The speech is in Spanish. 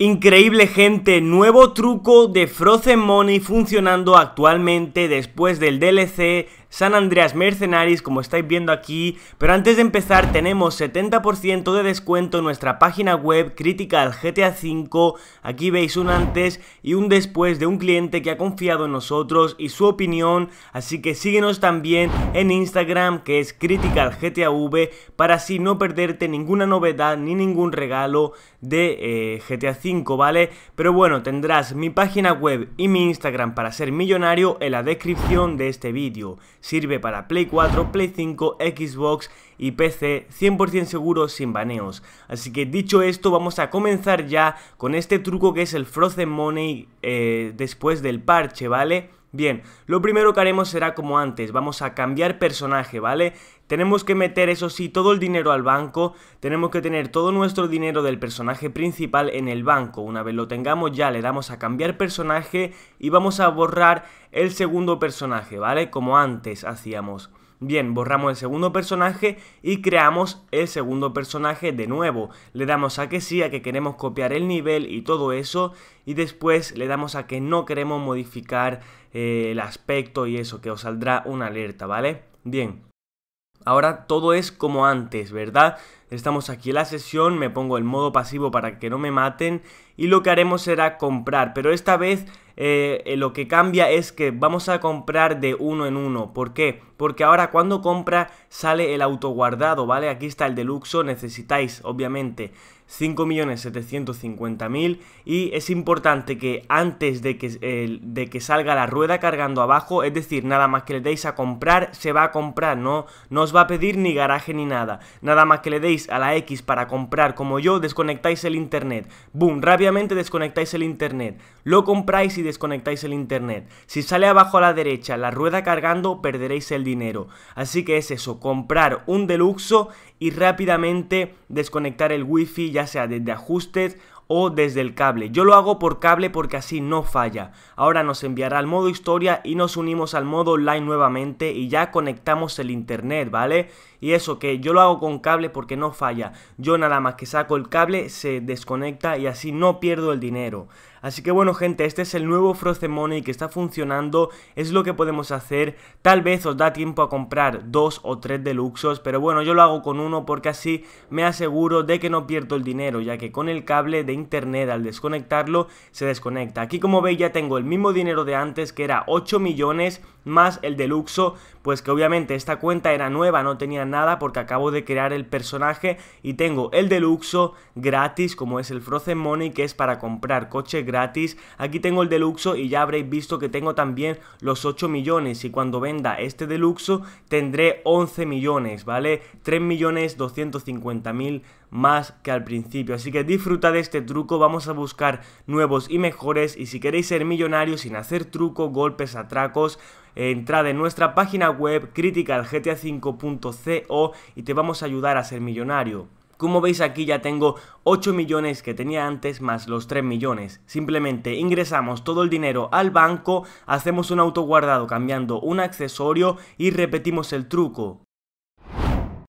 Increíble gente, nuevo truco de Frozen Money funcionando actualmente después del DLC San Andreas Mercenaris como estáis viendo aquí, pero antes de empezar tenemos 70% de descuento en nuestra página web Critical GTA V, aquí veis un antes y un después de un cliente que ha confiado en nosotros y su opinión, así que síguenos también en Instagram que es Critical GTA V para así no perderte ninguna novedad ni ningún regalo de eh, GTA V, ¿vale? Pero bueno, tendrás mi página web y mi Instagram para ser millonario en la descripción de este vídeo. Sirve para Play 4, Play 5, Xbox y PC 100% seguro sin baneos. Así que dicho esto vamos a comenzar ya con este truco que es el Frozen Money eh, después del parche, ¿vale? Bien, lo primero que haremos será como antes, vamos a cambiar personaje, ¿vale? Tenemos que meter, eso sí, todo el dinero al banco, tenemos que tener todo nuestro dinero del personaje principal en el banco. Una vez lo tengamos ya le damos a cambiar personaje y vamos a borrar el segundo personaje, ¿vale? Como antes hacíamos. Bien, borramos el segundo personaje y creamos el segundo personaje de nuevo. Le damos a que sí, a que queremos copiar el nivel y todo eso. Y después le damos a que no queremos modificar eh, el aspecto y eso, que os saldrá una alerta, ¿vale? Bien, Ahora todo es como antes, ¿verdad? Estamos aquí en la sesión, me pongo el modo pasivo para que no me maten y lo que haremos será comprar, pero esta vez eh, lo que cambia es que vamos a comprar de uno en uno. ¿Por qué? Porque ahora cuando compra sale el autoguardado, ¿vale? Aquí está el deluxo, necesitáis obviamente 5.750.000 y es importante que antes de que, de que salga la rueda cargando abajo, es decir, nada más que le deis a comprar, se va a comprar, no, no os va a pedir ni garaje ni nada. Nada más que le deis a la X para comprar como yo, desconectáis el internet. Boom, rápidamente desconectáis el internet. Lo compráis y desconectáis el internet. Si sale abajo a la derecha la rueda cargando, perderéis el dinero. Así que es eso, comprar un deluxo y rápidamente desconectar el wifi ya sea desde ajustes o desde el cable. Yo lo hago por cable porque así no falla. Ahora nos enviará al modo historia y nos unimos al modo online nuevamente y ya conectamos el internet, ¿vale? Y eso que yo lo hago con cable porque no falla. Yo nada más que saco el cable se desconecta y así no pierdo el dinero. Así que bueno gente, este es el nuevo Frozen Money que está funcionando, es lo que podemos hacer. Tal vez os da tiempo a comprar dos o tres deluxos, pero bueno, yo lo hago con uno porque así me aseguro de que no pierdo el dinero, ya que con el cable de internet al desconectarlo se desconecta. Aquí como veis ya tengo el mismo dinero de antes que era 8 millones más el deluxo, pues que obviamente esta cuenta era nueva, no tenía nada porque acabo de crear el personaje y tengo el Deluxo gratis como es el Frozen Money que es para comprar coche gratis. Aquí tengo el Deluxo y ya habréis visto que tengo también los 8 millones y cuando venda este Deluxo tendré 11 millones, ¿vale? 3 millones 250 mil más que al principio. Así que disfruta de este truco, vamos a buscar nuevos y mejores y si queréis ser millonarios sin hacer truco, golpes, atracos, entrad en nuestra página web criticalgta5.co y te vamos a ayudar a ser millonario. Como veis aquí ya tengo 8 millones que tenía antes más los 3 millones. Simplemente ingresamos todo el dinero al banco, hacemos un autoguardado cambiando un accesorio y repetimos el truco.